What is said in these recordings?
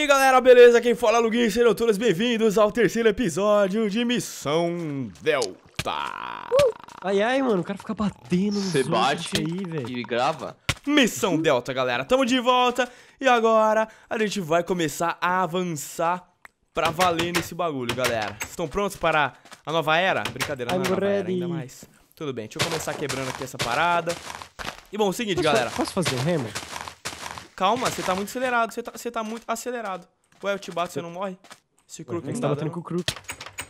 aí galera, beleza? Quem fala é Luguin, sejam todos bem-vindos ao terceiro episódio de Missão Delta. Uh, ai ai, mano, o cara fica batendo no Você bate aí, velho. E grava. Missão Delta, galera. Tamo de volta e agora a gente vai começar a avançar pra valer nesse bagulho, galera. Estão prontos para a nova era? Brincadeira, não é nova era ainda é mais. Tudo bem, deixa eu começar quebrando aqui essa parada. E bom, é o seguinte, posso, galera. Posso fazer Hammer? Calma, você tá muito acelerado. Você tá, você tá muito acelerado. Ué, eu te bato, você não morre? Esse Crook não tá batendo com o Crook.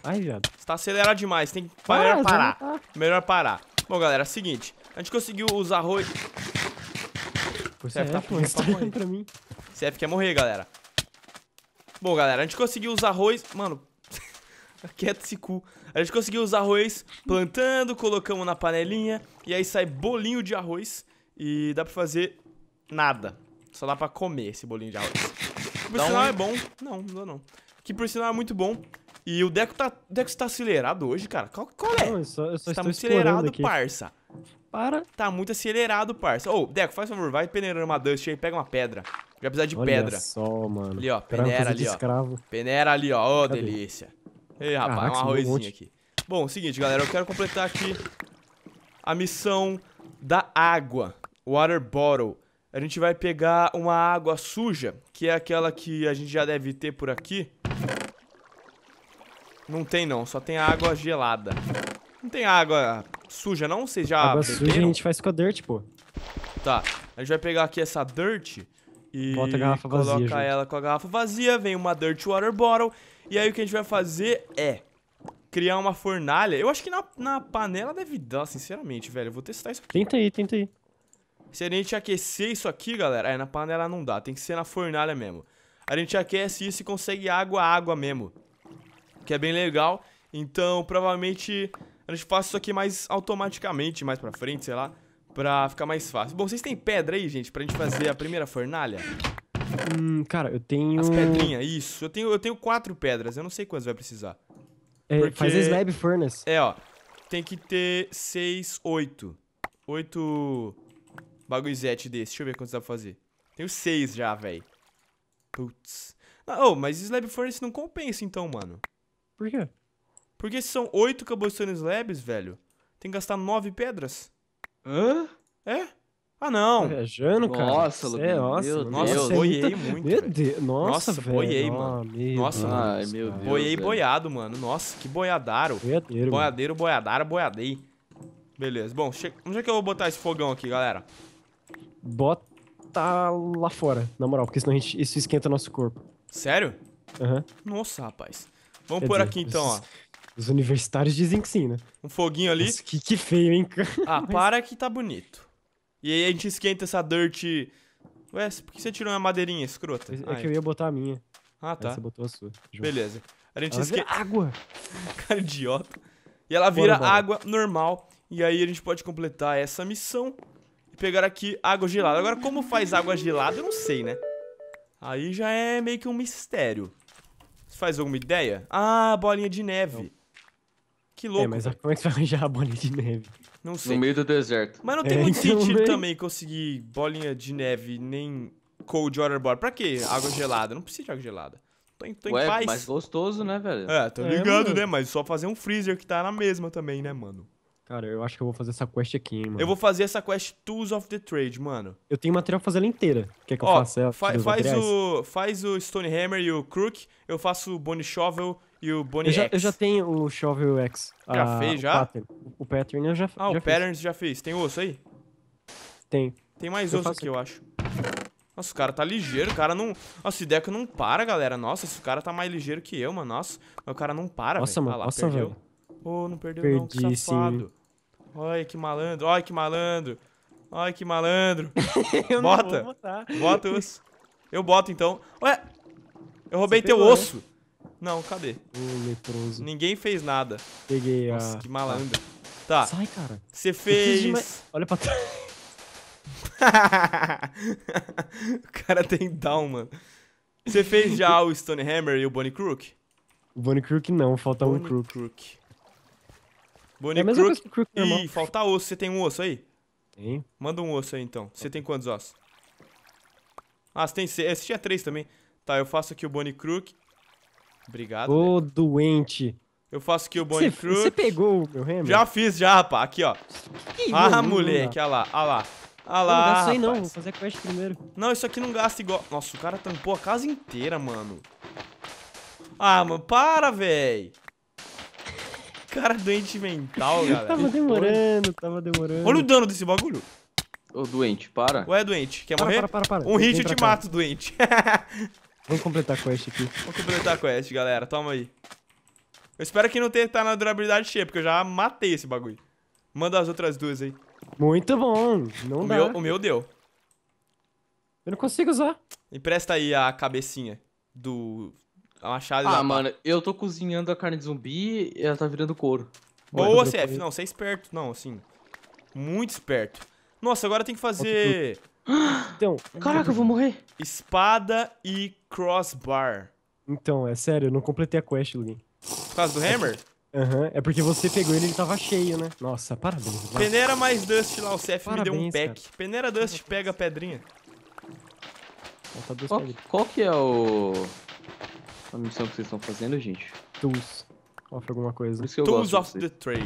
Ai, viado. Você tá acelerado demais, tem que ah, melhor parar. Tá. Melhor parar. Bom, galera, é seguinte. A gente conseguiu usar arroz. Você CF é, tá pô, tá morrer. pra mim. CF quer morrer, galera. Bom, galera, a gente conseguiu usar arroz. Mano, Quieta esse cu. A gente conseguiu os arroz plantando, colocamos na panelinha e aí sai bolinho de arroz e dá pra fazer nada. Só dá pra comer esse bolinho de arroz. Que por dá sinal um... é bom. Não, não dá não. Que por sinal é muito bom. E o Deco tá, Deco, Deco tá acelerado hoje, cara. Qual, qual é? Não, eu só, eu só Você tá muito acelerado, aqui. parça. Para. Tá muito acelerado, parça. Ô, oh, Deco, faz favor, vai peneirando uma dust aí, pega uma pedra. Já precisa de Olha pedra. Olha só, mano. Ali, ó, peneira ali, ó. Escravo. Peneira ali, ó. Ô, oh, delícia. Ei, rapaz, Caraca, um arrozinho um aqui. Bom, seguinte, galera, eu quero completar aqui a missão da água. Water Bottle a gente vai pegar uma água suja, que é aquela que a gente já deve ter por aqui. Não tem não, só tem água gelada. Não tem água suja não? Vocês já Água beberam? suja a gente faz com a dirt, pô. Tá, a gente vai pegar aqui essa dirt e Bota a garrafa vazia, coloca gente. ela com a garrafa vazia, vem uma dirt water bottle. E aí o que a gente vai fazer é criar uma fornalha. Eu acho que na, na panela deve dar, sinceramente, velho. Eu vou testar isso aqui. Tenta aí, tenta aí. Se a gente aquecer isso aqui, galera, aí é, na panela não dá, tem que ser na fornalha mesmo. A gente aquece isso e consegue água, água mesmo. Que é bem legal. Então, provavelmente, a gente faz isso aqui mais automaticamente, mais pra frente, sei lá. Pra ficar mais fácil. Bom, vocês têm pedra aí, gente, pra gente fazer a primeira fornalha? Hum, cara, eu tenho... As pedrinhas, isso. Eu tenho, eu tenho quatro pedras, eu não sei quantas vai precisar. É, porque... Faz slab furnace. É, ó. Tem que ter seis, oito. Oito bagulhozete desse. Deixa eu ver quantos dá pra fazer. Tenho seis já, velho. Putz. Ah, oh, mas Slab Furnace não compensa então, mano. Por quê? Porque se são oito cobblestone slabs, velho, tem que gastar nove pedras. Hã? É? Ah, não. Tá viajando, nossa, cara. Nossa, Lucas. É, nossa, meu Deus. Nossa, Deus. boiei tá- muito. Meu Deus. Nossa, nossa velho. boiei, mano. nossa, mano. Ai, meu Deus. Boiei velho. boiado, mano. Nossa, que boiadaro. Boiadeiro. Boiadeiro, boiadaro, boiadei. Beleza. Bom, che... onde é que eu vou botar esse fogão aqui, galera? bota lá fora, na moral, porque senão gente, isso esquenta nosso corpo. Sério? Uhum. Nossa, rapaz. Vamos Quer por dizer, aqui então, os, ó. Os universitários dizem que sim, né? Um foguinho ali. Nossa, que, que feio, hein? Ah, Mas... para que tá bonito. E aí a gente esquenta essa dirt. Ué, por que você tirou uma madeirinha escrota? É, é ah, que eu ia botar a minha. Ah, tá. Aí você botou a sua. Beleza. A gente ela esquenta. Vira água! Cara idiota. E ela vira bora, bora. água normal. E aí a gente pode completar essa missão pegar aqui água gelada. Agora, como faz água gelada, eu não sei, né? Aí já é meio que um mistério. Você faz alguma ideia? Ah, bolinha de neve. Que é, louco. É, mas como é que você vai arranjar a bolinha de neve? Não sei. No meio do deserto. Mas não é, tem é, muito então, sentido também conseguir bolinha de neve, nem cold water board Pra quê? Água gelada. Não precisa de água gelada. Tô, em, tô Ué, em paz. mais gostoso, né, velho? É, tô ligado, é, né? Mas só fazer um freezer que tá na mesma também, né, mano? Cara, eu acho que eu vou fazer essa quest aqui, hein, mano. Eu vou fazer essa quest Tools of the Trade, mano. Eu tenho material pra fazer ela inteira. Quer que Ó, eu faça ela? Fa faz, o, faz o Stonehammer e o Crook. Eu faço o Bone Shovel e o Bone eu já, X. Eu já tenho o Shovel X. Já fez, já? O pattern. o pattern eu já ah, fiz. Ah, já o Pattern já fez. Tem osso aí? Tem. Tem mais eu osso aqui, aqui, eu acho. Nossa, o cara tá ligeiro, o cara não... Nossa, o Deco é não para, galera. Nossa, esse cara tá mais ligeiro que eu, mano. Nossa, o cara não para, Nossa, véio. Tá mano. Ah, lá, nossa, perdeu. velho. Ô, oh, não perdeu Perdi, não, que safado. Sim. Olha que malandro, olha que malandro. Olha que malandro. eu Bota. Bota o osso. Eu boto então. Ué, eu roubei pegou, teu né? osso. Né? Não, cadê? O leproso. Ninguém fez nada. Peguei Nossa, a... que malandro. Tá. Sai, cara. Você fez... Olha pra trás. o cara tem down, mano. Você fez já o Stonehammer e o Bonnie Crook? O Bonnie Crook não, falta Bonnie um Crook. Crook. Bonnie é Crook. Crook Ih, falta osso. Você tem um osso aí? Tem. Manda um osso aí, então. Você tem quantos ossos? Ah, você tem... É, você tinha três também. Tá, eu faço aqui o Bonnie Crook. Obrigado. Ô, doente. Eu faço aqui o Bonnie cê, Crook. Você pegou o meu hammer? Já fiz, já, rapaz. Aqui, ó. Que ah, menina. moleque. Olha lá, olha lá. lá, não gasta aí não, vou fazer quest primeiro. Não, isso aqui não gasta igual... Nossa, o cara tampou a casa inteira, mano. Ah, mano, para, velho cara doente mental, galera. tava demorando, tava demorando. Olha o dano desse bagulho. Ô, doente, para. Ué, é doente? Quer para, morrer? Para, para, para. Um hit eu te mato, doente. Vamos completar a quest aqui. Vamos completar a quest, galera. Toma aí. Eu espero que não tenha tá na durabilidade cheia, porque eu já matei esse bagulho. Manda as outras duas aí. Muito bom. Não o dá. Meu, o meu deu. Eu não consigo usar. Empresta aí a cabecinha do é ah, mano, eu tô cozinhando a carne de zumbi e ela tá virando couro. Boa, CF. Não, você é esperto. Não, assim, muito esperto. Nossa, agora tem que fazer... Então... Caraca, eu vou morrer. Espada e crossbar. Então, é sério, eu não completei a quest, Lugin. Por causa do hammer? Aham, uhum, é porque você pegou ele e ele tava cheio, né? Nossa, parabéns. Peneira mais Dust lá, o CF parabéns, me deu um pack. Cara. Peneira Dust, pega a pedrinha. Falta tá duas qual, Qual que é o... A missão que vocês estão fazendo, gente? Tools. Off alguma coisa. Tools of the Trade.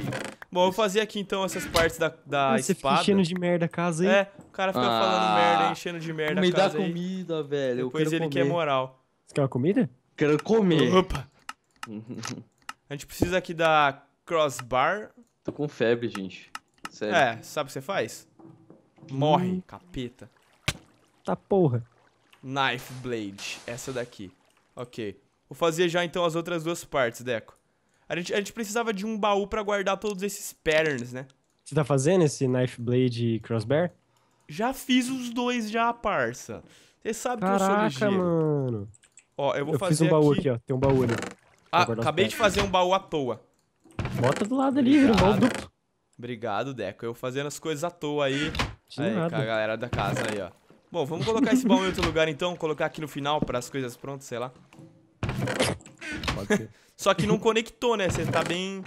Bom, eu vou fazer aqui então essas partes da, da Você espada. Você enchendo de merda a casa aí. É, o cara fica ah, falando merda, enchendo de merda a casa Me dá comida, aí. velho. Depois ele comer. quer moral. Você quer uma comida? Quero comer. Opa. a gente precisa aqui da crossbar. Tô com febre, gente. Sério. É, sabe o que você faz? Morre, hum. capeta. Tá porra. Knife blade, essa daqui. Ok. Vou fazer já então as outras duas partes, Deco. A gente, a gente precisava de um baú para guardar todos esses patterns, né? Você tá fazendo esse knife blade e crossbar? Já fiz os dois já, parça. Você sabe Caraca, que eu sou ligeiro. mano. Ó, eu vou eu fazer fiz um baú aqui... aqui, ó. Tem um baú ali. Ah, acabei de fazer um baú à toa. Bota do lado ali, Obrigado. um baú duplo. Obrigado, Deco. Eu fazendo as coisas à toa aí. De aí, com a galera da casa aí, ó. Bom, vamos colocar esse baú em outro lugar então, colocar aqui no final para as coisas prontas, sei lá. Só que não conectou, né? Você tá bem...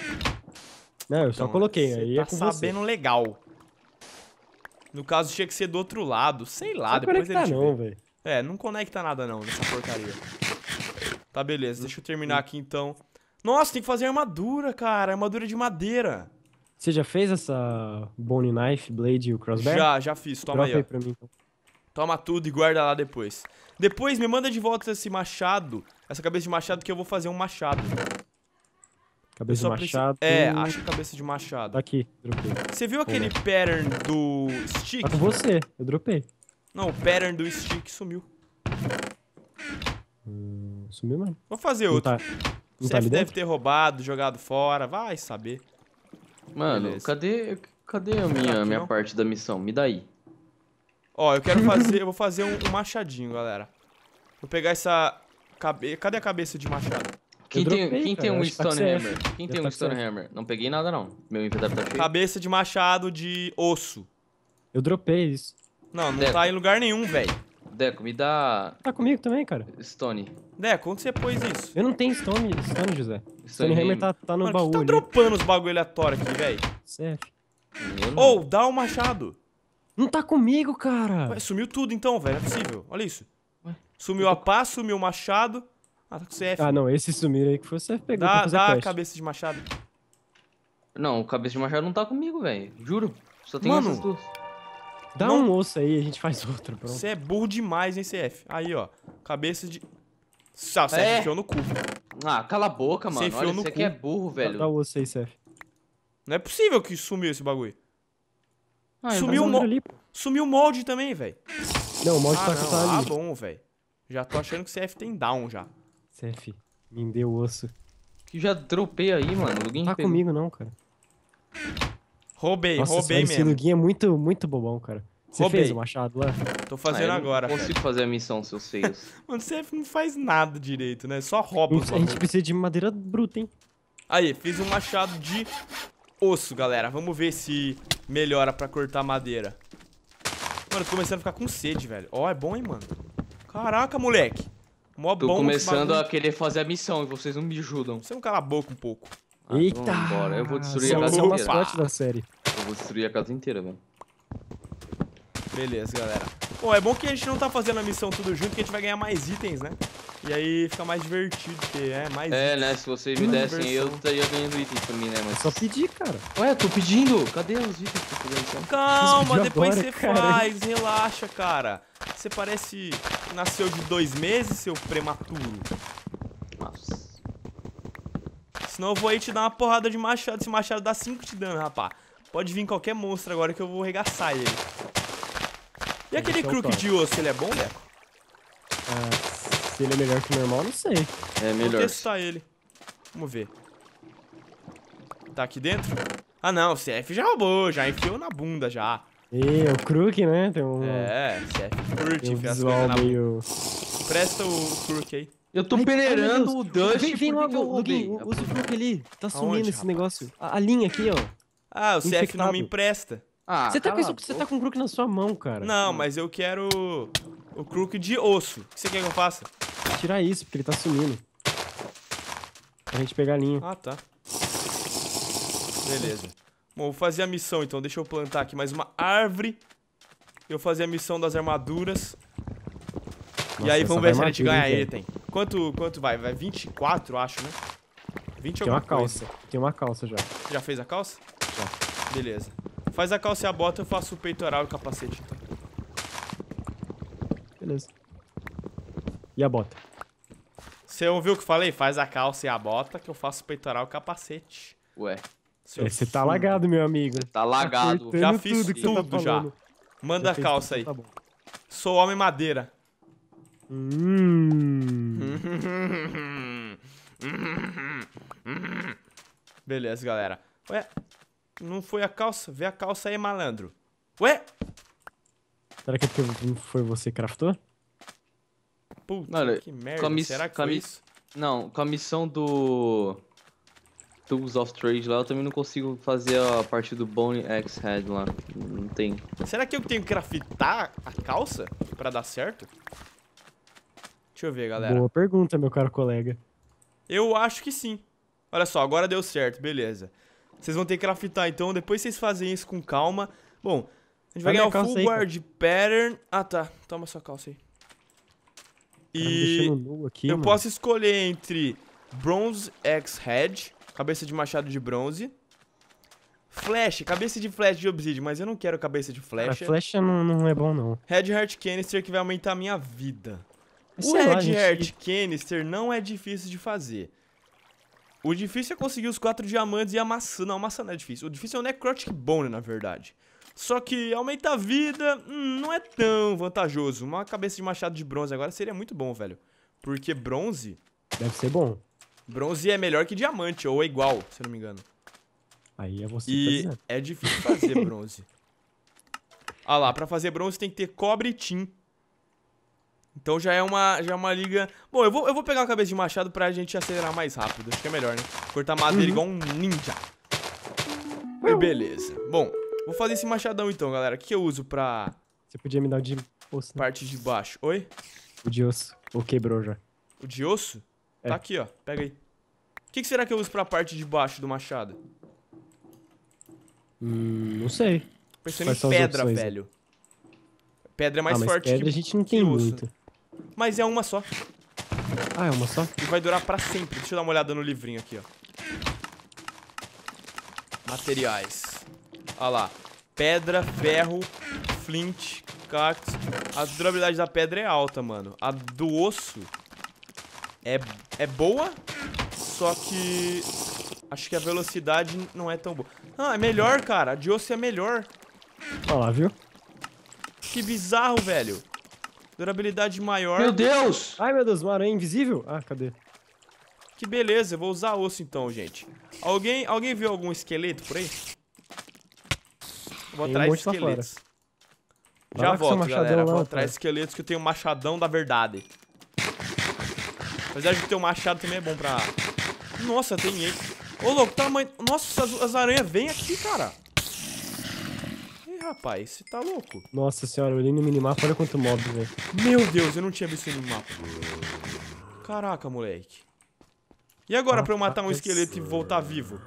Não, eu então, só coloquei. Aí tá é com sabendo você. legal. No caso, tinha que ser do outro lado. Sei lá, não depois ele... não, velho. É, não conecta nada não nessa porcaria. Tá, beleza. Deixa eu terminar aqui, então. Nossa, tem que fazer armadura, cara. Armadura de madeira. Você já fez essa Bone Knife, Blade e o Crossbow? Já, já fiz. Toma aí, ó. aí pra mim, então. Toma tudo e guarda lá depois. Depois me manda de volta esse machado, essa cabeça de machado que eu vou fazer um machado. Cabeça de machado. É, acha cabeça de machado. Tá aqui, dropei. Você viu aquele Pô. pattern do stick? Tá com você, eu dropei. Não, o pattern do stick sumiu. Hum, sumiu mesmo. Vou fazer não outro. Tá, não tá deve ter roubado, jogado fora, vai saber. Mano, Beleza. cadê, cadê a minha, aqui, minha parte da missão? Me dá aí. Ó, eu quero fazer... eu vou fazer um, um machadinho, galera. Vou pegar essa... Cabe... Cadê a cabeça de machado? Quem tem, quem tem, um tá Stonehammer? Quem tem um tá Stonehammer? Não peguei nada, não. Meu inventário tá cheio. Cabeça de machado de osso. Eu dropei isso. Não, não Deco. tá em lugar nenhum, velho. Deco, me dá... Tá comigo também, cara. Stone. Deco, onde você pôs isso? Eu não tenho Stone, Stone José. Stonehammer tá, tá no Mano, tá baú tá ali. tá dropando os bagulho aleatório aqui, velho? Certo. Ou, oh, dá o um machado. Não tá comigo, cara. Ué, sumiu tudo então, velho. é possível. Olha isso. Ué? Sumiu a pá, sumiu o machado. Ah, tá com o CF. Ah, não. Esse sumir aí que foi o CF pegou Dá, dá a cabeça de machado. Não, o cabeça de machado não tá comigo, velho. Juro. Só tem Mano, essas duas. Dá não. um osso aí e a gente faz outro, pronto. Você é burro demais, hein, CF. Aí, ó. Cabeça de... Ah, você é. enfiou no cu. Ah, cala a boca, mano. Você Olha, você aqui é burro, velho. Dá o osso aí, CF. Não é possível que sumiu esse bagulho. Ah, sumiu, tá o ali, sumiu o molde também, velho. Não, o molde ah, tá, não. tá ali. Ah, bom, velho. Já tô achando que o CF tem down já. CF, me deu osso. Que já dropei aí, mano. Luguinho não tá pegou. comigo não, cara. Roubei, Nossa, roubei mesmo. Esse é muito, muito bobão, cara. Você roubei. fez o machado lá? Tô fazendo ah, agora, não consigo fazer a missão, seus feios. mano, o CF não faz nada direito, né? Só rouba. A gente precisa de madeira bruta, hein? Aí, fiz um machado de osso, galera. Vamos ver se melhora pra cortar madeira. Mano, tô começando a ficar com sede, velho. Ó, oh, é bom, hein, mano. Caraca, moleque. Mó tô bom. Tô começando a querer fazer a missão e vocês não me ajudam. Você não cala a boca um pouco. Ah, Eita! Bora, eu vou destruir a casa inteira. da série. Eu vou destruir a casa inteira, velho. Beleza, galera. Bom, é bom que a gente não tá fazendo a missão tudo junto, que a gente vai ganhar mais itens, né? E aí fica mais divertido ter, é, mais É, itens. né? Se vocês me dessem, eu estaria tá, ganhando itens mim, né? Mas... É só pedir, cara. Ué, tô pedindo. Cadê os itens que eu tô ganhando? Calma, depois você faz. Relaxa, cara. Você parece que nasceu de dois meses, seu prematuro. Nossa. Senão eu vou aí te dar uma porrada de machado. Esse machado dá 5 de dano, rapá. Pode vir qualquer monstro agora que eu vou regaçar ele. E aquele crook de osso, ele é bom, Deco? Ah, é, se ele é melhor que o normal, não sei. É melhor. Vou testar ele. Vamos ver. Tá aqui dentro? Ah, não. O CF já roubou. Já enfiou na bunda, já. E é o crook, né? Tem um... É, CF curte. Um visual meio... Presta o crook aí. Eu tô peneirando o Dutch. Vem, vem logo, Lugin, usa o crook ali. Tá sumindo Aonde, esse rapaz? negócio. A, a, linha aqui, ó. Ah, o CF não me empresta. Ah, você tá, tá, tá com o você tá com crook na sua mão, cara. Não, mas eu quero o crook de osso. O que você quer que eu faça? Tirar isso, porque ele tá sumindo. Pra gente pegar a linha. Ah, tá. Beleza. Bom, vou fazer a missão então. Deixa eu plantar aqui mais uma árvore. Eu fazer a missão das armaduras. Nossa, e aí vamos ver se a gente ganha item. Quanto, quanto vai? Vai 24, acho, né? 20 Tem uma calça. Coisa. Tem uma calça já. Já fez a calça? Já. Beleza. Faz a calça e a bota, eu faço o peitoral e o capacete. Então. Beleza. E a bota? Você ouviu o que eu falei? Faz a calça e a bota, que eu faço o peitoral e o capacete. Ué. É, você tá lagado, meu amigo. Tá lagado. Tá já fiz tudo, que tá tudo tá já. Manda já a calça aí. Tá bom. Sou homem madeira. Hum. Beleza, galera. Ué, não foi a calça? Vê a calça aí, malandro. Ué? Será que é foi você que craftou? Puta Olha, que merda, será que comiss... foi isso? Não, com a missão do... Tools of Trade lá, eu também não consigo fazer a parte do Bone X Head lá. Não tem. Será que eu tenho que craftar a calça pra dar certo? Deixa eu ver, galera. Boa pergunta, meu caro colega. Eu acho que sim. Olha só, agora deu certo, beleza. Vocês vão ter que craftar, então depois vocês fazem isso com calma. Bom, a gente vai Olha ganhar o full aí, guard cara. pattern. Ah, tá. Toma sua calça aí. E aqui, eu mano. posso escolher entre Bronze Axe Head, cabeça de machado de bronze. Flash, cabeça de flash de obsidian, mas eu não quero cabeça de flash Cara, flash não, não é bom, não. Red Heart Canister que vai aumentar a minha vida. Sei o Red Heart gente... Canister não é difícil de fazer. O difícil é conseguir os quatro diamantes e a maçã. Não, a maçã não é difícil. O difícil é o Necrotic Bone, na verdade. Só que aumenta a vida hum, não é tão vantajoso. Uma cabeça de machado de bronze agora seria muito bom, velho. Porque bronze... Deve ser bom. Bronze é melhor que diamante, ou é igual, se eu não me engano. Aí é você E tá é difícil fazer bronze. ah lá, pra fazer bronze tem que ter cobre e tin. Então já é uma, já é uma liga... Bom, eu vou, eu vou pegar uma cabeça de machado pra gente acelerar mais rápido. Acho que é melhor, né? Cortar madeira uhum. igual um ninja. E beleza. Bom, vou fazer esse machadão então, galera. O que, eu uso pra... Você podia me dar o de osso. Né? Parte de baixo. Oi? O de osso. Ou quebrou já. O de osso? Tá é. Tá aqui, ó. Pega aí. O que, que, será que eu uso pra parte de baixo do machado? Hum, não sei. Pensando em pedra, opções, velho. Né? Pedra é mais ah, forte pedra que a gente não tem muito mas é uma só. Ah, é uma só? E vai durar pra sempre. Deixa eu dar uma olhada no livrinho aqui, ó. Materiais. Olha lá. Pedra, ferro, flint, cactus. A durabilidade da pedra é alta, mano. A do osso é, é boa, só que acho que a velocidade não é tão boa. Ah, é melhor, cara. A de osso é melhor. Olha lá, viu? Que bizarro, velho. Durabilidade maior. Meu Deus! Ai, meu Deus, uma aranha é invisível? Ah, cadê? Que beleza, eu vou usar osso então, gente. Alguém, alguém viu algum esqueleto por aí? vou Tem atrás um de esqueletos. Já volto, galera. Vou atrás de esqueletos que eu tenho o machadão da verdade. Apesar de ter um machado também é bom pra... Nossa, tem ele. Ô, louco, tamanho... Nossa, as, as aranhas vêm aqui, cara rapaz? Você tá louco? Nossa senhora, eu olhei no minimapa, olha quanto mob, velho. Meu Deus, eu não tinha visto no mapa. Caraca, moleque. E agora ah, pra eu matar um esqueleto e voltar vivo?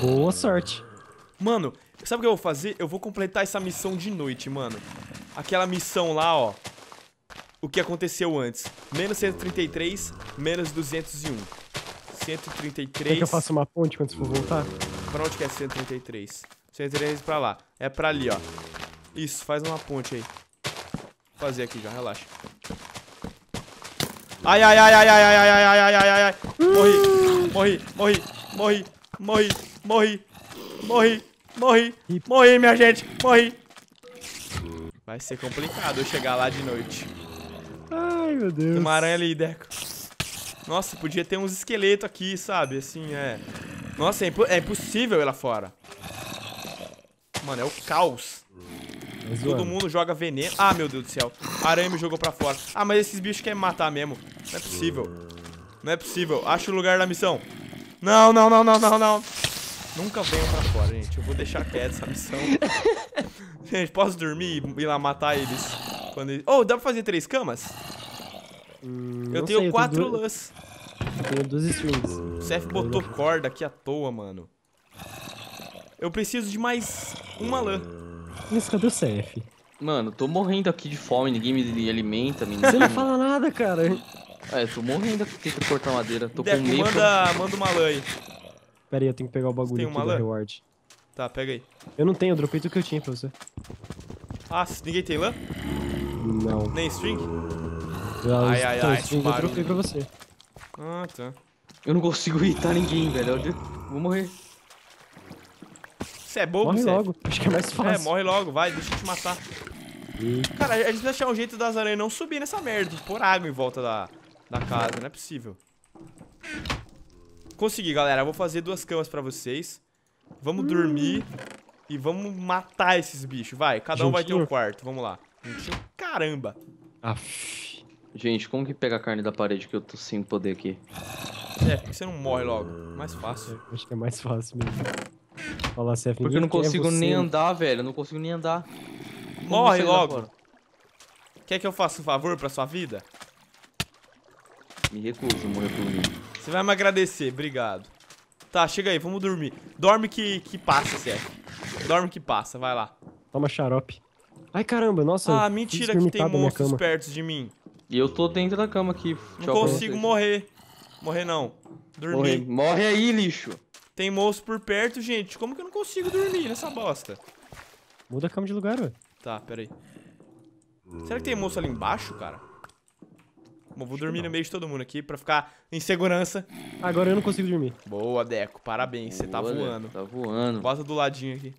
Boa sorte. Mano, sabe o que eu vou fazer? Eu vou completar essa missão de noite, mano. Aquela missão lá, ó. O que aconteceu antes. Menos 133, menos 201. 133... Quer que eu faça uma ponte quando você for voltar? Pra onde que é 133? Vocês irem pra lá. É pra ali, ó. Isso, faz uma ponte aí. Vou fazer aqui já, relaxa. Ai, ai, ai, ai, ai, ai, ai, ai, ai, ai, ai, ai. Morri, morri, morri, morri, morri, morri, morri, morri, morri, minha gente, morri. Vai ser complicado eu chegar lá de noite. Ai, meu Deus. Tem uma aranha ali, Deco. Nossa, podia ter uns esqueletos aqui, sabe? Assim, é... Nossa, é, ai, é impossível ir lá fora. Mano, é o caos. Tá Todo mundo joga veneno. Ah, meu Deus do céu. Aranha me jogou pra fora. Ah, mas esses bichos querem me matar mesmo. Não é possível. Não é possível. Acho o lugar da missão. Não, não, não, não, não, não. Nunca venham pra fora, gente. Eu vou deixar quieto essa missão. gente, posso dormir e ir lá matar eles? Quando eles... Oh, dá pra fazer três camas? Hum, eu tenho sei, quatro eu lãs. Eu tenho duas strings. O Seth botou corda aqui à toa, mano. Eu preciso de mais uma lã. Isso, cadê o CF? Mano, tô morrendo aqui de fome, ninguém me alimenta, Você não fala nada, cara. É, tô morrendo aqui que cortar madeira. Tô com medo. Manda, manda uma lã aí. Pera aí, eu tenho que pegar o bagulho tem uma aqui lã? reward. Tá, pega aí. Eu não tenho, eu dropei tudo que eu tinha pra você. Ah, ninguém tem lã? Não. Nem string? Eu, ah, ai, ai, ai, string eu dropei pra você. Ah, tá. Eu não consigo irritar ninguém, velho. vou morrer. Você é bobo, Morre é logo. Acho que é mais é, fácil. É, morre logo. Vai, deixa eu te matar. Eita. Cara, a gente precisa achar um jeito das aranhas não subir nessa merda. Pôr água em volta da, da casa. Não é possível. Consegui, galera. Eu vou fazer duas camas pra vocês. Vamos hum. dormir. E vamos matar esses bichos. Vai, cada um vai ter um quarto. Vamos lá. caramba. Aff. Gente, como que pega a carne da parede que eu tô sem poder aqui? É, por que você não morre logo? Mais fácil. Acho que é mais fácil mesmo. CF Porque eu não é consigo é nem andar, velho. Eu não consigo nem andar. Morre logo. Quer que eu faça um favor pra sua vida? Me recuso, morrer por mim. Você vai me agradecer, obrigado. Tá, chega aí, vamos dormir. Dorme que, que passa, CF. Dorme que passa, vai lá. Toma xarope. Ai, caramba, nossa. Ah, mentira que tem monstros perto de mim. E eu tô dentro da cama aqui. Não consigo morrer. Morrer não. Dormir. Morre. Morre aí, lixo. Tem moço por perto, gente. Como que eu não consigo dormir nessa bosta? Muda a cama de lugar, ué. Tá, Peraí. Será que tem moço ali embaixo, cara? Bom, vou dormir no meio de todo mundo aqui pra ficar em segurança. Agora eu não consigo dormir. Boa, Deco. Parabéns, Boa, você tá voando. Deco, tá voando. Bota do ladinho aqui.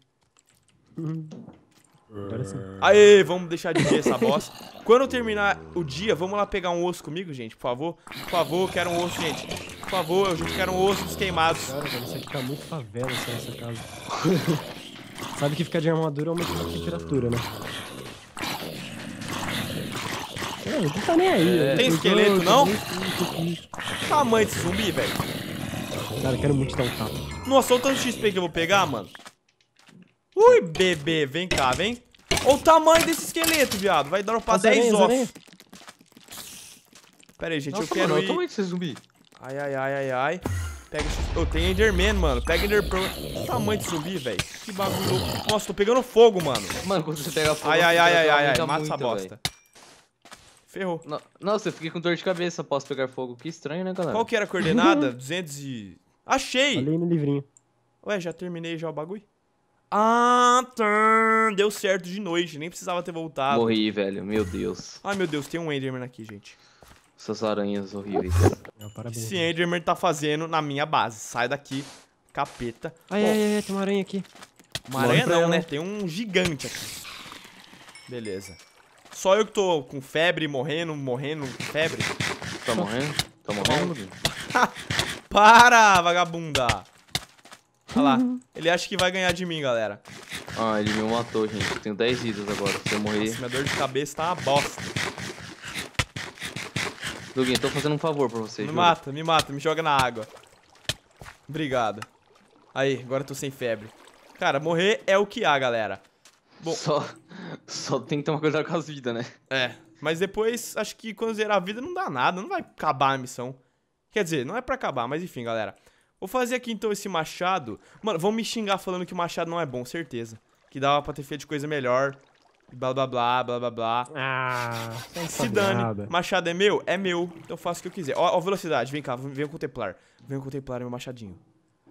Aê, vamos deixar de ver essa bosta. Quando terminar o dia, vamos lá pegar um osso comigo, gente, por favor. Por favor, quero um osso, gente por favor, eu junto quero ossos queimados. Cara, velho, isso aqui tá muito favela assim, nessa casa. Sabe que ficar de armadura aumenta é a temperatura, né? não tá nem aí. É, né? tem esqueleto, tô, não? Tamanho de zumbi, velho. Cara, eu quero muito dar um tapa. Nossa, olha o tanto de XP que eu vou pegar, mano. Ui, bebê, vem cá, vem. Olha o tamanho desse esqueleto, viado. Vai dar um pra 10 tá ossos. Pera aí, gente, Nossa, eu quero mano, ir... Como é, é zumbi? Ai, ai, ai, ai, ai. Pega esse... Oh, tem Enderman, mano. Pega Enderman. Que tamanho de zumbi, velho. Que bagulho Nossa, tô pegando fogo, mano. Mano, quando você pega fogo... Ai, ai, ai, ai, ai, ai. Mata essa bosta. Véio. Ferrou. No... Nossa, eu fiquei com dor de cabeça após pegar fogo. Que estranho, né, galera? Qual que era a coordenada? 200 e... Achei! Ali no livrinho. Ué, já terminei já o bagulho? Ah, tã, deu certo de noite. Nem precisava ter voltado. Morri, velho. Meu Deus. Ai, meu Deus. Tem um Enderman aqui, gente. Essas aranhas horríveis. que Esse Enderman tá fazendo na minha base. Sai daqui, capeta. Ai, ai, ai, tem uma aranha aqui. Uma aranha não, né? Tem um gigante aqui. Beleza. Só eu que tô com febre, morrendo, morrendo, febre. Tá morrendo? Tá morrendo? Para, vagabunda! Olha lá. Ele acha que vai ganhar de mim, galera. Ah, ele me matou, gente. Eu tenho 10 vidas agora. Se eu morrer... Nossa, minha dor de cabeça tá uma bosta. Doguinho, tô fazendo um favor pra você, Me juro. mata, me mata, me joga na água. Obrigado. Aí, agora eu tô sem febre. Cara, morrer é o que há, galera. Bom, só, só tem que tomar cuidado com as vidas, né? É, mas depois, acho que quando zerar a vida não dá nada, não vai acabar a missão. Quer dizer, não é pra acabar, mas enfim, galera. Vou fazer aqui então esse machado. Mano, vão me xingar falando que o machado não é bom, certeza. Que dava pra ter feito coisa melhor blá blá blá, blá blá blá. Ah, se dane. Nada. Machado é meu? É meu. Então eu faço o que eu quiser. Ó, ó velocidade, vem cá, vem contemplar. Vem contemplar meu machadinho.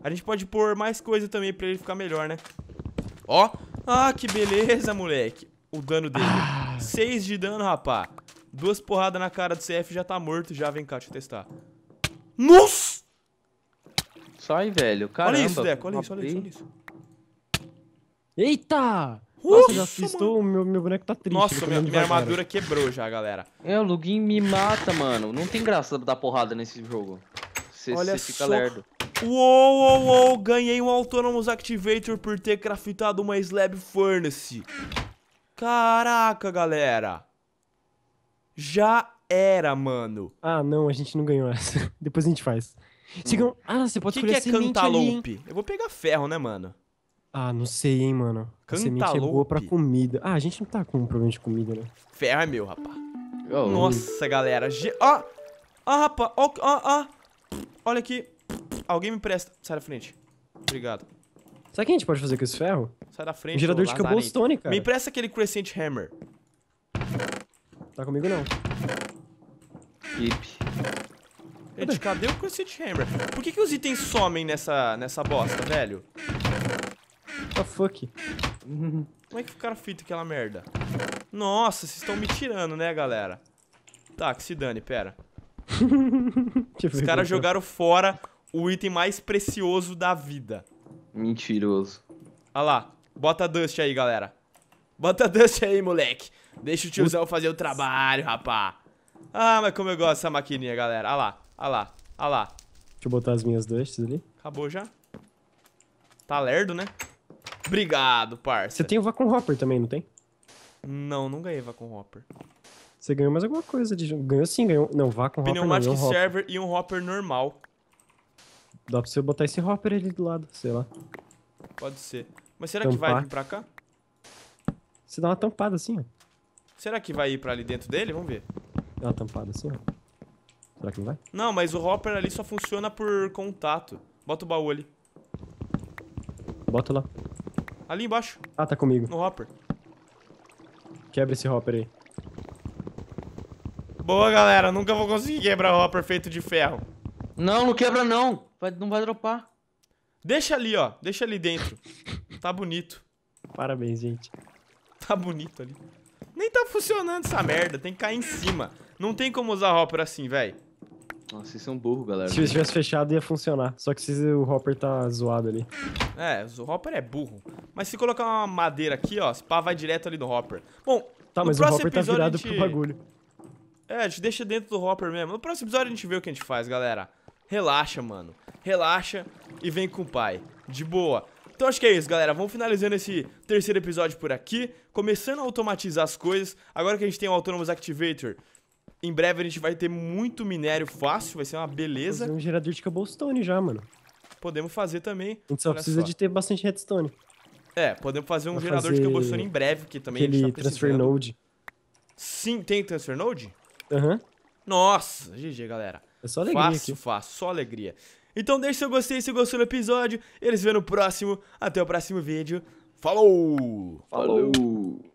A gente pode pôr mais coisa também pra ele ficar melhor, né? Ó. Ah, que beleza, moleque. O dano dele. 6 ah. de dano, rapá. Duas porradas na cara do CF já tá morto já. Vem cá, deixa eu testar. Nossa! Sai, velho. Caramba. Olha isso, Deco. Olha isso, olha isso, olha isso. Eita! Nossa, já assustou, meu, meu boneco tá triste. Nossa, minha, minha armadura quebrou já, galera. É, o Lugin me mata, mano. Não tem graça dar porrada nesse jogo. Cê, Olha cê fica só. lerdo. Uou, uou, uou, ganhei um Autonomous Activator por ter craftado uma Slab Furnace. Caraca, galera. Já era, mano. Ah, não, a gente não ganhou essa. Depois a gente faz. Hum. Ah, você pode que escolher que é cantaloupe? Ali, Eu vou pegar ferro, né, mano? Ah, não sei, hein, mano. A semente é boa pra comida. Ah, a gente não tá com um problema de comida, né? Ferra, é meu, rapá. Oh. Nossa, galera. Ge ó! Ah, rapá. Ó, ó, Olha aqui. Alguém me presta. Sai da frente. Obrigado. Sabe o que a gente pode fazer com esse ferro? Sai da frente, um girador de cobblestone, cara. Me empresta aquele Crescent Hammer. Tá comigo não. Ip. Gente, cadê o Crescent Hammer? Por que, que os itens somem nessa, nessa bosta, velho? the fuck? Como é que o cara fita aquela merda? Nossa, vocês estão me tirando, né, galera? Tá, que se dane, pera. Os tipo caras jogaram fora o item mais precioso da vida. Mentiroso. Olha lá, bota dust aí, galera. Bota dust aí, moleque. Deixa o tiozão fazer o trabalho, rapá. Ah, mas como eu gosto dessa maquininha, galera. Olha lá, olha lá, olha lá. Deixa eu botar as minhas dusts ali. Acabou já. Tá lerdo, né? Obrigado, parça. Você tem o Vacuum Hopper também, não tem? Não, não ganhei Vacuum Hopper. Você ganhou mais alguma coisa de Ganhou sim, ganhou. Não, Vacuum Hopper. Pneumatic um Server hopper. e um Hopper normal. Dá pra você botar esse Hopper ali do lado, sei lá. Pode ser. Mas será Tampar. que vai vir pra cá? Você dá uma tampada assim, ó. Será que vai ir pra ali dentro dele? Vamos ver. Dá uma tampada assim, ó. Será que não vai? Não, mas o hopper ali só funciona por contato. Bota o baú ali. Bota lá. Ali embaixo. Ah, tá comigo. No hopper. Quebra esse hopper aí. Boa, galera. Nunca vou conseguir quebrar o hopper feito de ferro. Não, não quebra não. Vai, não vai dropar. Deixa ali, ó. Deixa ali dentro. tá bonito. Parabéns, gente. Tá bonito ali. Nem tá funcionando essa merda. Tem que cair em cima. Não tem como usar hopper assim, velho. Nossa, vocês são burros, galera. Se tivesse fechado, ia funcionar. Só que o Hopper tá zoado ali. É, o Hopper é burro. Mas se colocar uma madeira aqui, ó, esse pá vai direto ali no Hopper. Bom, Tá, mas o Hopper tá virado gente... pro bagulho. É, a gente deixa dentro do Hopper mesmo. No próximo episódio a gente vê o que a gente faz, galera. Relaxa, mano. Relaxa e vem com o pai. De boa. Então acho que é isso, galera. Vamos finalizando esse terceiro episódio por aqui. Começando a automatizar as coisas. Agora que a gente tem o Autonomous Activator, em breve a gente vai ter muito minério fácil, vai ser uma beleza. Fazer um gerador de cobblestone já, mano. Podemos fazer também. A gente só precisa só. de ter bastante redstone. É, podemos fazer um Vou gerador fazer... de cobblestone em breve, que também Aquele a gente tá transfer node. Sim, tem transfer node? Aham. Uhum. Nossa, GG, galera. É só alegria Fácil, aqui. fácil, só alegria. Então deixe seu gostei se gostou do episódio. Eles vê no próximo. Até o próximo vídeo. Falou! Falou. Falou.